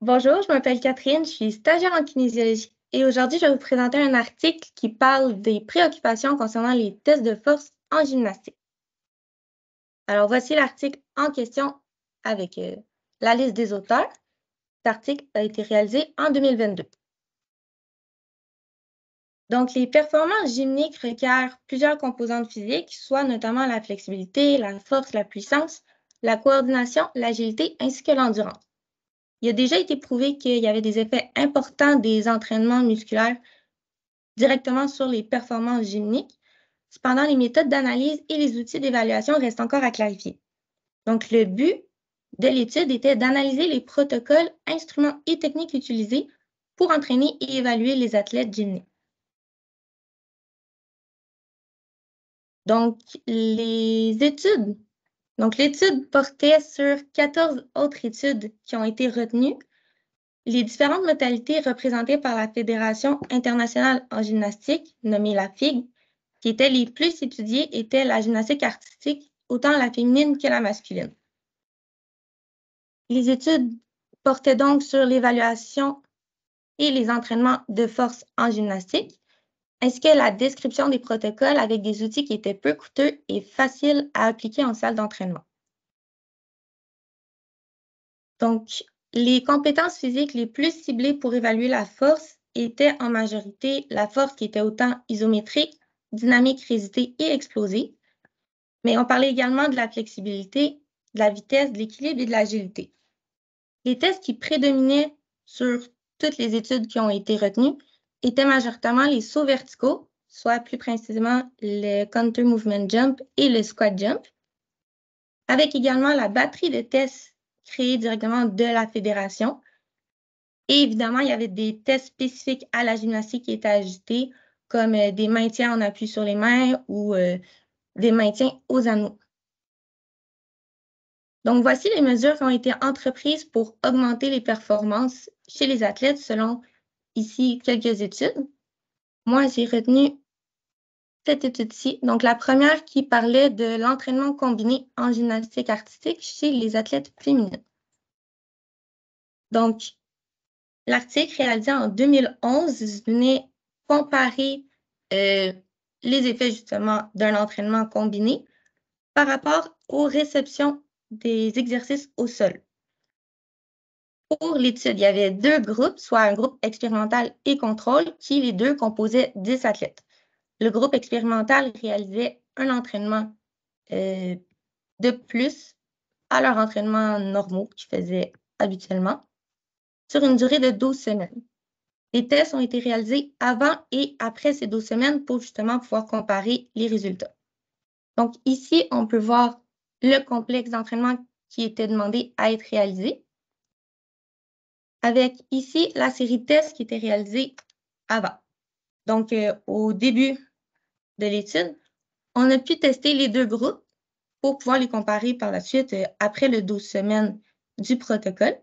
Bonjour, je m'appelle Catherine, je suis stagiaire en kinésiologie et aujourd'hui je vais vous présenter un article qui parle des préoccupations concernant les tests de force en gymnastique. Alors voici l'article en question avec euh, la liste des auteurs. Cet article a été réalisé en 2022. Donc les performances gymniques requièrent plusieurs composantes physiques, soit notamment la flexibilité, la force, la puissance, la coordination, l'agilité ainsi que l'endurance il a déjà été prouvé qu'il y avait des effets importants des entraînements musculaires directement sur les performances gymniques. Cependant, les méthodes d'analyse et les outils d'évaluation restent encore à clarifier. Donc, le but de l'étude était d'analyser les protocoles, instruments et techniques utilisés pour entraîner et évaluer les athlètes gymniques. Donc, les études donc, l'étude portait sur 14 autres études qui ont été retenues. Les différentes modalités représentées par la Fédération internationale en gymnastique, nommée la FIG, qui étaient les plus étudiées, étaient la gymnastique artistique, autant la féminine que la masculine. Les études portaient donc sur l'évaluation et les entraînements de force en gymnastique, est-ce que la description des protocoles avec des outils qui étaient peu coûteux et faciles à appliquer en salle d'entraînement? Donc, les compétences physiques les plus ciblées pour évaluer la force étaient en majorité la force qui était autant isométrique, dynamique, résistée et explosée. Mais on parlait également de la flexibilité, de la vitesse, de l'équilibre et de l'agilité. Les tests qui prédominaient sur toutes les études qui ont été retenues, étaient majoritairement les sauts verticaux, soit plus précisément le counter movement jump et le squat jump, avec également la batterie de tests créée directement de la fédération. Et évidemment, il y avait des tests spécifiques à la gymnastique qui étaient ajoutés, comme euh, des maintiens en appui sur les mains ou euh, des maintiens aux anneaux. Donc, voici les mesures qui ont été entreprises pour augmenter les performances chez les athlètes selon ici quelques études. Moi, j'ai retenu cette étude-ci. Donc, la première qui parlait de l'entraînement combiné en gymnastique artistique chez les athlètes féminines. Donc, l'article réalisé en 2011 venait comparer euh, les effets justement d'un entraînement combiné par rapport aux réceptions des exercices au sol pour l'étude, il y avait deux groupes, soit un groupe expérimental et contrôle, qui les deux composaient 10 athlètes. Le groupe expérimental réalisait un entraînement euh, de plus à leur entraînement normaux qu'ils faisaient habituellement sur une durée de 12 semaines. Les tests ont été réalisés avant et après ces 12 semaines pour justement pouvoir comparer les résultats. Donc ici, on peut voir le complexe d'entraînement qui était demandé à être réalisé avec ici la série de tests qui était réalisée avant. Donc, euh, au début de l'étude, on a pu tester les deux groupes pour pouvoir les comparer par la suite euh, après le 12 semaines du protocole.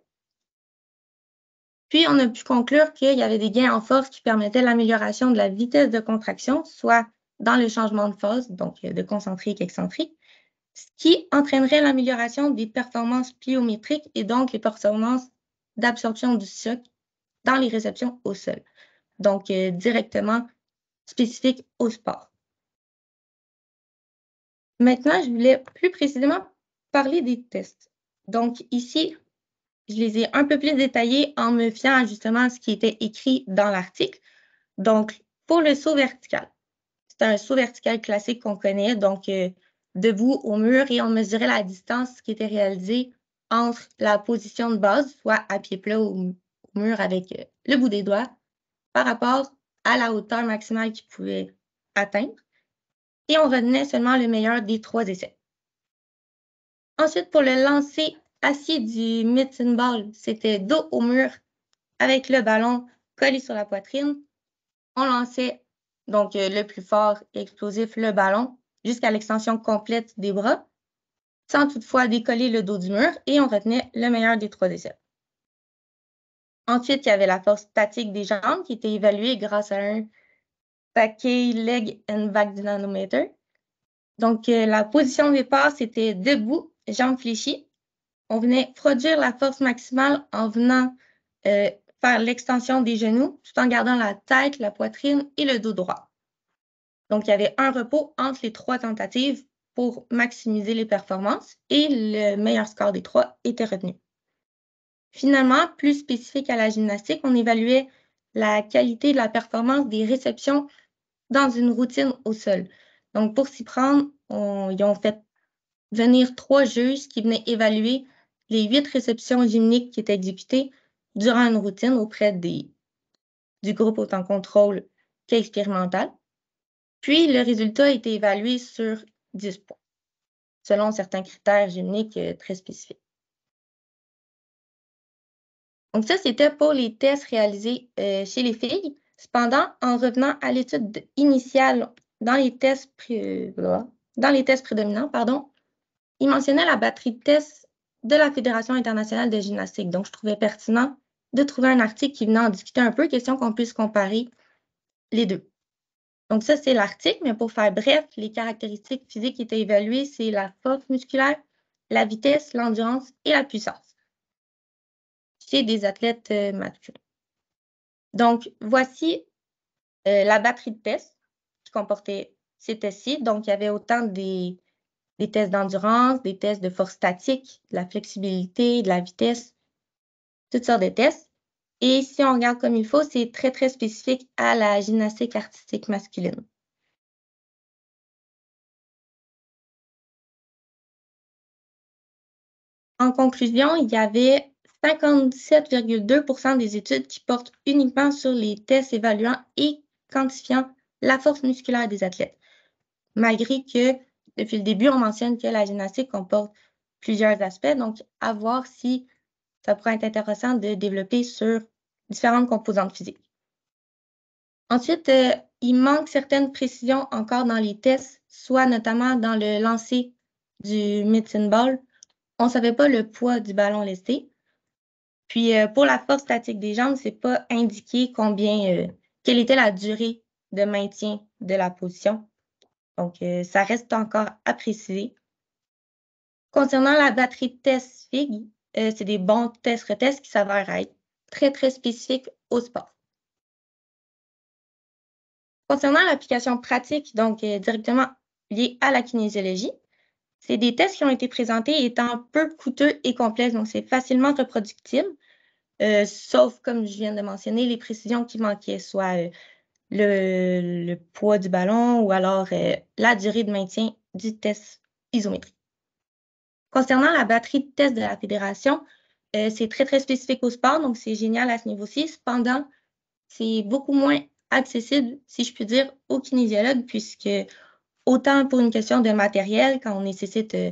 Puis, on a pu conclure qu'il y avait des gains en force qui permettaient l'amélioration de la vitesse de contraction, soit dans le changement de phase, donc euh, de concentrique excentrique, ce qui entraînerait l'amélioration des performances pliométriques et donc les performances d'absorption du choc dans les réceptions au sol, donc euh, directement spécifique au sport. Maintenant, je voulais plus précisément parler des tests. Donc ici, je les ai un peu plus détaillés en me fiant justement à ce qui était écrit dans l'article. Donc, pour le saut vertical, c'est un saut vertical classique qu'on connaît, donc euh, debout au mur et on mesurait la distance qui était réalisée entre la position de base, soit à pied plat ou au mur avec euh, le bout des doigts, par rapport à la hauteur maximale qu'il pouvait atteindre. Et on revenait seulement le meilleur des trois essais. Ensuite, pour le lancer assis du medicine ball, c'était dos au mur avec le ballon collé sur la poitrine. On lançait donc euh, le plus fort explosif, le ballon, jusqu'à l'extension complète des bras sans toutefois décoller le dos du mur, et on retenait le meilleur des trois essais. Ensuite, il y avait la force statique des jambes qui était évaluée grâce à un paquet leg and back dynamometer. Donc, euh, la position de départ, c'était debout, jambes fléchies. On venait produire la force maximale en venant euh, faire l'extension des genoux tout en gardant la tête, la poitrine et le dos droit. Donc, il y avait un repos entre les trois tentatives pour maximiser les performances et le meilleur score des trois était retenu. Finalement, plus spécifique à la gymnastique, on évaluait la qualité de la performance des réceptions dans une routine au sol. Donc, pour s'y prendre, ils ont fait venir trois juges qui venaient évaluer les huit réceptions gymniques qui étaient exécutées durant une routine auprès des, du groupe autant contrôle qu'expérimental. Puis, le résultat a été évalué sur 10 points, selon certains critères géniques euh, très spécifiques. Donc ça, c'était pour les tests réalisés euh, chez les filles. Cependant, en revenant à l'étude initiale dans les tests, euh, dans les tests prédominants, pardon, il mentionnait la batterie de tests de la Fédération internationale de gymnastique. Donc, je trouvais pertinent de trouver un article qui venait en discuter un peu, question qu'on puisse comparer les deux. Donc ça, c'est l'article, mais pour faire bref, les caractéristiques physiques qui étaient évaluées, c'est la force musculaire, la vitesse, l'endurance et la puissance chez des athlètes euh, masculins. Donc, voici euh, la batterie de tests qui comportait ces tests-ci. Donc, il y avait autant des, des tests d'endurance, des tests de force statique, de la flexibilité, de la vitesse, toutes sortes de tests. Et si on regarde comme il faut, c'est très, très spécifique à la gymnastique artistique masculine. En conclusion, il y avait 57,2 des études qui portent uniquement sur les tests évaluant et quantifiant la force musculaire des athlètes, malgré que depuis le début, on mentionne que la gymnastique comporte plusieurs aspects, donc à voir si ça pourrait être intéressant de développer sur différentes composantes physiques. Ensuite, euh, il manque certaines précisions encore dans les tests, soit notamment dans le lancer du medicine ball. On ne savait pas le poids du ballon lesté. Puis euh, pour la force statique des jambes, ce n'est pas indiqué combien, euh, quelle était la durée de maintien de la position. Donc, ça reste encore à préciser. Concernant la batterie de tests FIG, c'est des bons tests-retests qui s'avèrent être très, très spécifique au sport. Concernant l'application pratique, donc euh, directement liée à la kinésiologie, c'est des tests qui ont été présentés étant peu coûteux et complexes, donc c'est facilement reproductible, euh, sauf, comme je viens de mentionner, les précisions qui manquaient, soit euh, le, poids du ballon ou alors la durée de maintien du test isométrique. Concernant la batterie de tests de la fédération, euh, c'est très, très spécifique au sport, donc c'est génial à ce niveau-ci. Cependant, c'est beaucoup moins accessible, si je puis dire, au kinésiologue, puisque autant pour une question de matériel, quand on nécessite euh,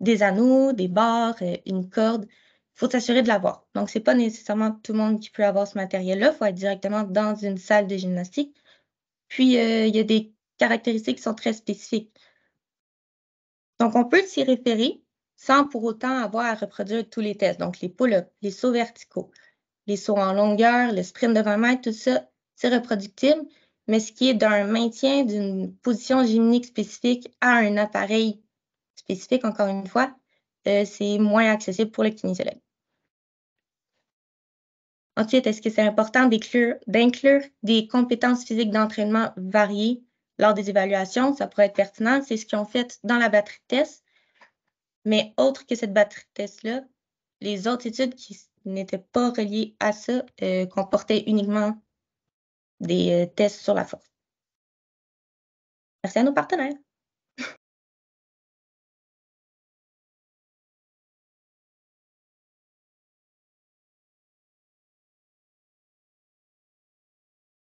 des anneaux, des barres, euh, une corde, il faut s'assurer de l'avoir. Donc, ce n'est pas nécessairement tout le monde qui peut avoir ce matériel-là. Il faut être directement dans une salle de gymnastique. Puis, il y a des caractéristiques qui sont très spécifiques. Donc, on peut s'y référer, sans pour autant avoir à reproduire tous les tests. Donc, les pull les sauts verticaux, les sauts en longueur, le sprint de 20 mètres, tout ça, c'est reproductible. Mais ce qui est d'un maintien d'une position gymnique spécifique à un appareil spécifique, encore une fois, euh, c'est moins accessible pour le kinésiologue. Ensuite, est-ce que c'est important d'inclure des compétences physiques d'entraînement variées lors des évaluations? Ça pourrait être pertinent. C'est ce qu'ils ont fait dans la batterie de test. Mais autre que cette batterie de là les autres études qui n'étaient pas reliées à ça euh, comportaient uniquement des euh, tests sur la force. Merci à nos partenaires.